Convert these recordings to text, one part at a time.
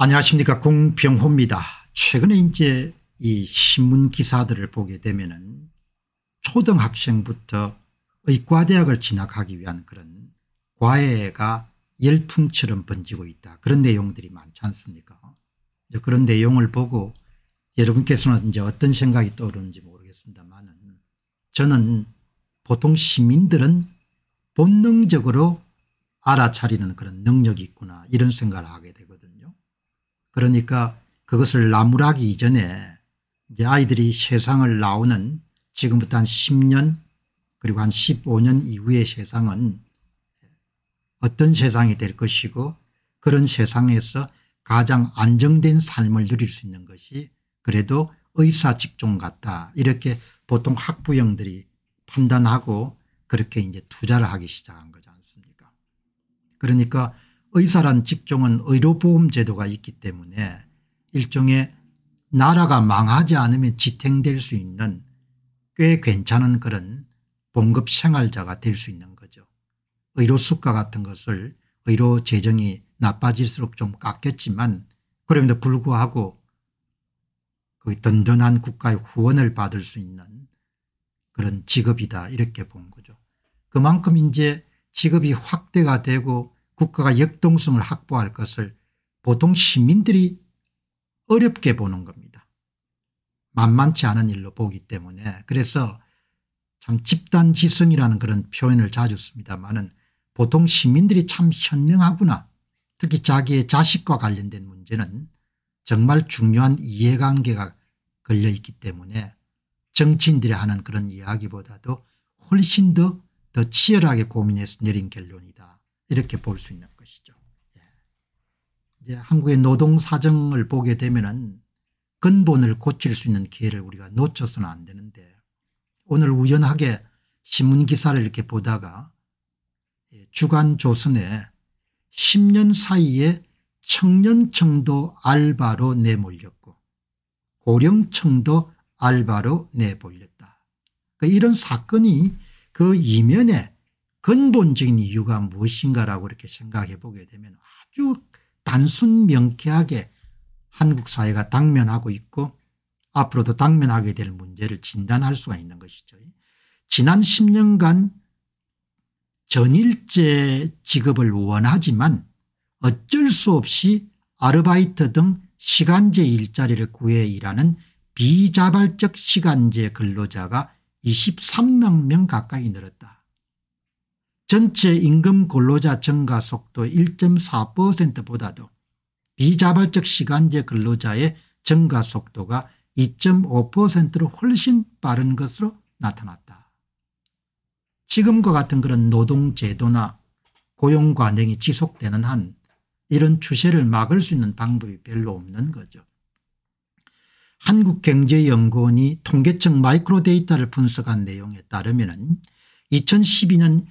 안녕하십니까 공병호입니다. 최근에 이제 이 신문 기사들을 보게 되면 은 초등학생부터 의과대학을 진학하기 위한 그런 과외가 열풍처럼 번지고 있다. 그런 내용들이 많지 않습니까 그런 내용을 보고 여러분께서는 이제 어떤 생각이 떠오르는지 모르겠습니다만 저는 보통 시민들은 본능적으로 알아차리는 그런 능력이 있구나 이런 생각을 하게 되고 그러니까 그것을 나무라기 이전에 이제 아이들이 세상을 나오는 지금부터 한 10년 그리고 한 15년 이후의 세상은 어떤 세상이 될 것이고 그런 세상에서 가장 안정된 삶을 누릴 수 있는 것이 그래도 의사 직종 같다 이렇게 보통 학부형들이 판단하고 그렇게 이제 투자를 하기 시작한 거지 않습니까 그러니까 의사란 직종은 의료보험 제도가 있기 때문에 일종의 나라가 망하지 않으면 지탱될 수 있는 꽤 괜찮은 그런 봉급 생활자가 될 수 있는 거죠. 의료 수가 같은 것을 의료 재정이 나빠질수록 좀 깎였지만 그럼에도 불구하고 그 든든한 국가의 후원을 받을 수 있는 그런 직업이다 이렇게 본 거죠. 그만큼 이제 직업이 확대가 되고 국가가 역동성을 확보할 것을 보통 시민들이 어렵게 보는 겁니다. 만만치 않은 일로 보기 때문에 그래서 참 집단지성이라는 그런 표현을 자주 씁니다만은 보통 시민들이 참 현명하구나 특히 자기의 자식과 관련된 문제는 정말 중요한 이해관계가 걸려있기 때문에 정치인들이 하는 그런 이야기보다도 훨씬 더, 더 치열하게 고민해서 내린 결론이다. 이렇게 볼 수 있는 것이죠. 예. 이제 한국의 노동 사정을 보게 되면은 근본을 고칠 수 있는 기회를 우리가 놓쳐서는 안 되는데 오늘 우연하게 신문 기사를 이렇게 보다가 예, 주간 조선에 10년 사이에 청년청도 알바로 내몰렸고 고령청도 알바로 내몰렸다. 그러니까 이런 사건이 그 이면에 근본적인 이유가 무엇인가라고 이렇게 생각해 보게 되면 아주 단순 명쾌하게 한국 사회가 당면하고 있고 앞으로도 당면하게 될 문제를 진단할 수가 있는 것이죠. 지난 10년간 전일제 직업을 원하지만 어쩔 수 없이 아르바이트 등 시간제 일자리를 구해 일하는 비자발적 시간제 근로자가 23만 명 가까이 늘었다. 전체 임금 근로자 증가 속도 1.4%보다도 비자발적 시간제 근로자의 증가 속도가 2.5%로 훨씬 빠른 것으로 나타났다. 지금과 같은 그런 노동제도나 고용관행이 지속되는 한 이런 추세를 막을 수 있는 방법이 별로 없는 거죠. 한국경제연구원이 통계청 마이크로 데이터를 분석한 내용에 따르면 2012년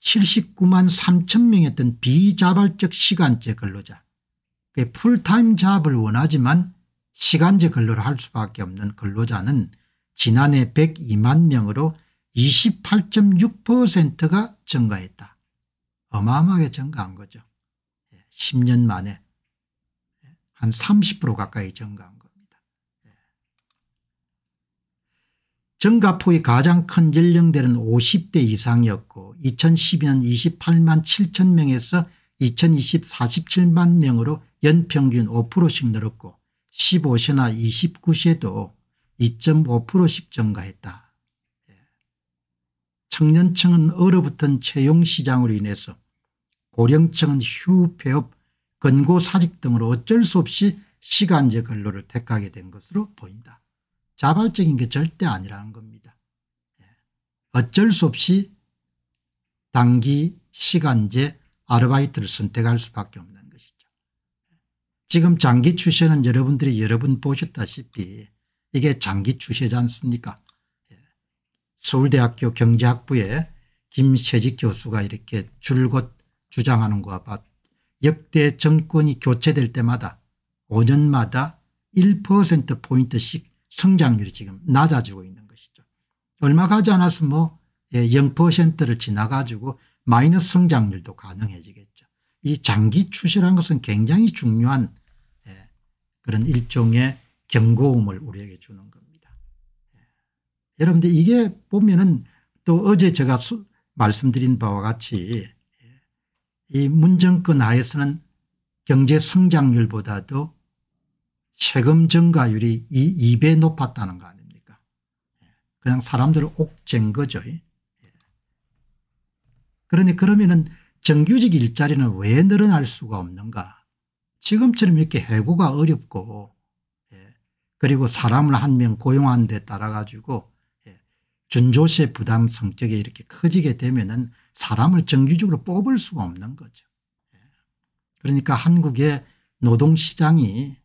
79만 3천 명이었던 비자발적 시간제 근로자 풀타임 잡을 원하지만 시간제 근로를 할 수밖에 없는 근로자는 지난해 102만 명으로 28.6%가 증가했다. 어마어마하게 증가한 거죠. 10년 예, 만에 예, 한30% 가까이 증가한 겁니다. 예. 증가폭이 가장 큰 연령대는 50대 이상이었고 2010년 28만 7천 명에서 2020 47만 명으로 연평균 5%씩 늘었고 15세나 29세도 2.5%씩 증가했다. 예. 청년층은 얼어붙은 채용시장으로 인해서 고령층은 휴폐업 권고사직 등으로 어쩔 수 없이 시간제 근로를 택하게 된 것으로 보인다. 자발적인 게 절대 아니라는 겁니다. 예. 어쩔 수 없이 단기 시간제 아르바이트를 선택할 수밖에 없는 것이죠. 지금 장기 추세는 여러분들이 여러 번 보셨다시피 이게 장기 추세지 않습니까 예. 서울대학교 경제학부에 김세직 교수가 이렇게 줄곧 주장하는 것과 같 역대 정권이 교체될 때마다 5년마다 1%포인트씩 성장률이 지금 낮아지고 있는 것이죠. 얼마 가지 않았으면 뭐 0%를 예, 지나가지고 마이너스 성장률도 가능해지겠죠. 이 장기 추세란 것은 굉장히 중요한 예, 그런 일종의 경고음을 우리에게 주는 겁니다. 예. 여러분들 이게 보면은 또 어제 제가 말씀드린 바와 같이 이 문정권 하에서는 경제 성장률보다도 세금 증가율이 2배 높았다는 거 아닙니까 그냥 사람들을 옥죄인 거죠. 그런데 그러면은 정규직 일자리는 왜 늘어날 수가 없는가 지금처럼 이렇게 해고가 어렵고 예. 그리고 사람을 한 명 고용한 데 따라 가지고 예. 준조세 부담 성격이 이렇게 커지게 되면 은 사람을 정규직으로 뽑을 수가 없는 거죠. 예. 그러니까 한국의 노동시장이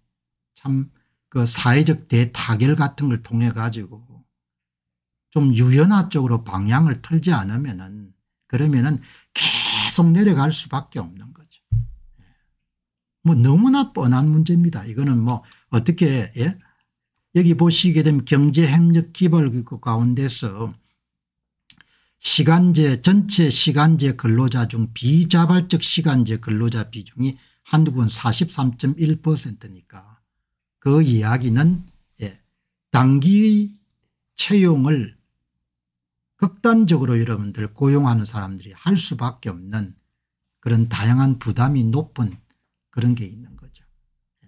참 그 사회적 대타결 같은 걸 통해 가지고 좀 유연화 쪽으로 방향을 틀지 않으면 은 그러면은 계속 내려갈 수밖에 없는 거죠. 예. 뭐 너무나 뻔한 문제입니다. 이거는 뭐 어떻게 예? 여기 보시게 되면 경제협력기벌 그 가운데서 시간제 전체 시간제 근로자 중 비자발적 시간제 근로자 비중이 한국은 43.1%니까 그 이야기는 예, 단기 채용을 극단적으로 여러분들 고용하는 사람들이 할 수밖에 없는 그런 다양한 부담이 높은 그런 게 있는 거죠. 예.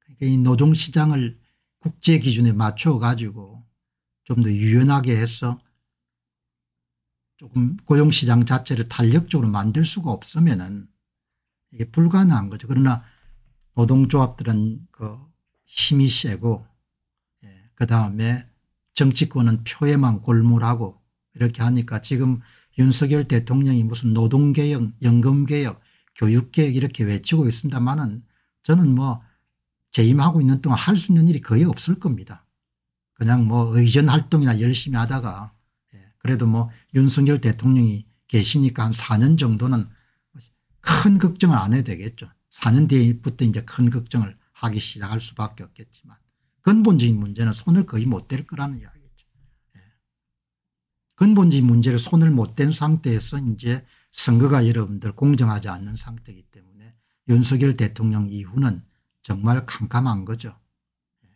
그러니까 이 노동시장을 국제 기준에 맞춰 가지고 좀 더 유연하게 해서 조금 고용시장 자체를 탄력적으로 만들 수가 없으면 은 이게 불가능한 거죠. 그러나 노동조합들은 그 힘이 세고 예, 그다음에 정치권은 표에만 골몰하고 이렇게 하니까 지금 윤석열 대통령이 무슨 노동개혁 연금개혁 교육개혁 이렇게 외치고 있습니다만은 저는 뭐 재임하고 있는 동안 할 수 있는 일이 거의 없을 겁니다. 그냥 뭐 의전 활동이나 열심히 하다가 예, 그래도 뭐 윤석열 대통령이 계시니까 한 4년 정도는 큰 걱정을 안 해도 되겠죠. 4년 뒤부터 이제 큰 걱정을 하기 시작할 수밖에 없겠지만 근본적인 문제는 손을 거의 못 댈 거라는 이야기. 근본적인 문제를 손을 못 댄 상태에서 이제 선거가 여러분들 공정하지 않는 상태이기 때문에 윤석열 대통령 이후는 정말 캄캄한 거죠. 예.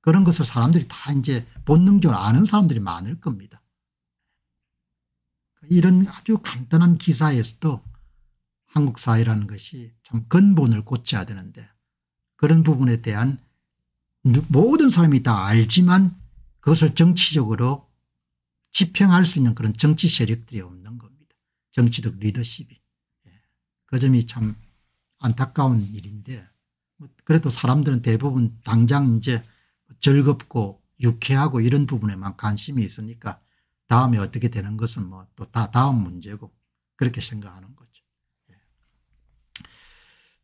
그런 것을 사람들이 다 이제 본능적으로 아는 사람들이 많을 겁니다. 그 이런 아주 간단한 기사에서도 한국 사회라는 것이 참 근본을 고쳐야 되는데 그런 부분에 대한 모든 사람이 다 알지만 그것을 정치적으로 집행할 수 있는 그런 정치 세력들이 없는 겁니다. 정치적 리더십이. 예. 그 점이 참 안타까운 일인데 뭐 그래도 사람들은 대부분 당장 이제 즐겁고 유쾌하고 이런 부분에만 관심이 있으니까 다음에 어떻게 되는 것은 뭐 또 다 다음 문제고 그렇게 생각하는 거죠. 예.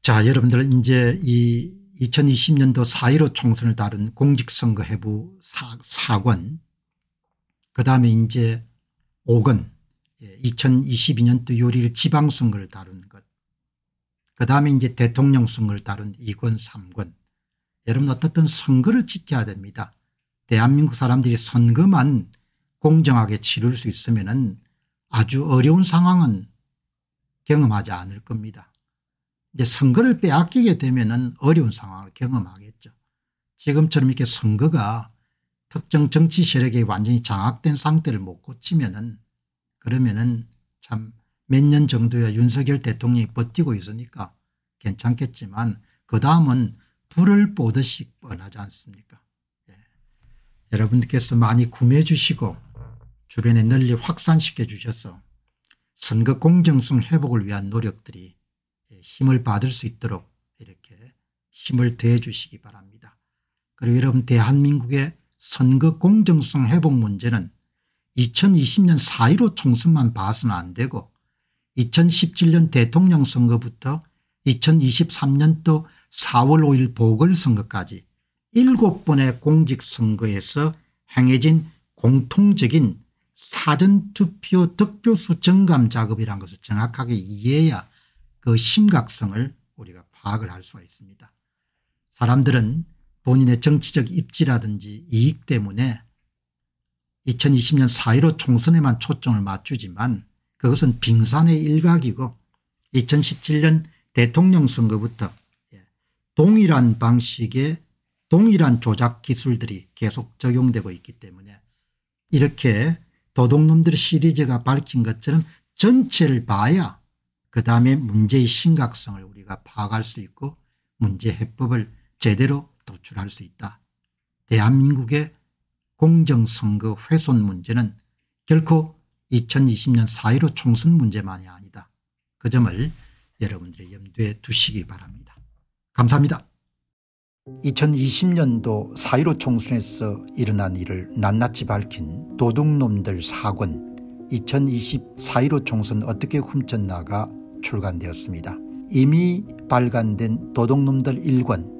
자 여러분들 이제 이 2020년도 4.15 총선을 다룬 공직선거 해부 사, 4권 그다음에 이제 5건 2022년도 요리일 지방선거를 다룬 것. 그다음에 이제 대통령 선거를 다룬 2권 3권. 여러분 어떻든 선거를 지켜야 됩니다. 대한민국 사람들이 선거만 공정하게 치를 수 있으면 은 아주 어려운 상황은 경험하지 않을 겁니다. 이제 선거를 빼앗기게 되면 은 어려운 상황을 경험하겠죠. 지금처럼 이렇게 선거가 특정 정치 세력에 완전히 장악된 상태를 못 고치면은 그러면은 참 몇 년 정도야 윤석열 대통령이 버티고 있으니까 괜찮겠지만 그 다음은 불을 보듯이 뻔하지 않습니까 예. 여러분들께서 많이 구매해 주시고 주변에 널리 확산시켜 주셔서 선거 공정성 회복을 위한 노력들이 예, 힘을 받을 수 있도록 이렇게 힘을 더해 주시기 바랍니다. 그리고 여러분 대한민국의 선거 공정성 회복 문제는 2020년 4.15 총선만 봐서는 안 되고 2017년 대통령 선거부터 2023년도 4월 5일 보궐선거까지 7번의 공직선거에서 행해진 공통적인 사전투표 득표수 정감 작업이란 것을 정확하게 이해해야 그 심각성을 우리가 파악을 할 수가 있습니다. 사람들은 본인의 정치적 입지라든지 이익 때문에 2020년 4.15 총선에만 초점을 맞추지만 그것은 빙산의 일각이고 2017년 대통령 선거부터 예, 동일한 방식의 동일한 조작 기술들이 계속 적용되고 있기 때문에 이렇게 도둑놈들 시리즈가 밝힌 것처럼 전체를 봐야 그 다음에 문제의 심각성을 우리가 파악할 수 있고 문제 해법을 제대로 도출할 수 있다. 대한민국의 공정선거 훼손 문제는 결코 2020년 4.15 총선 문제만이 아니다. 그 점을 여러분들의 염두에 두시기 바랍니다. 감사합니다. 2020년도 4.15 총선에서 일어난 일을 낱낱이 밝힌 도둑놈들 사권 2020 4.15 총선 어떻게 훔쳤나가 출간되었습니다. 이미 발간된 도둑놈들 1권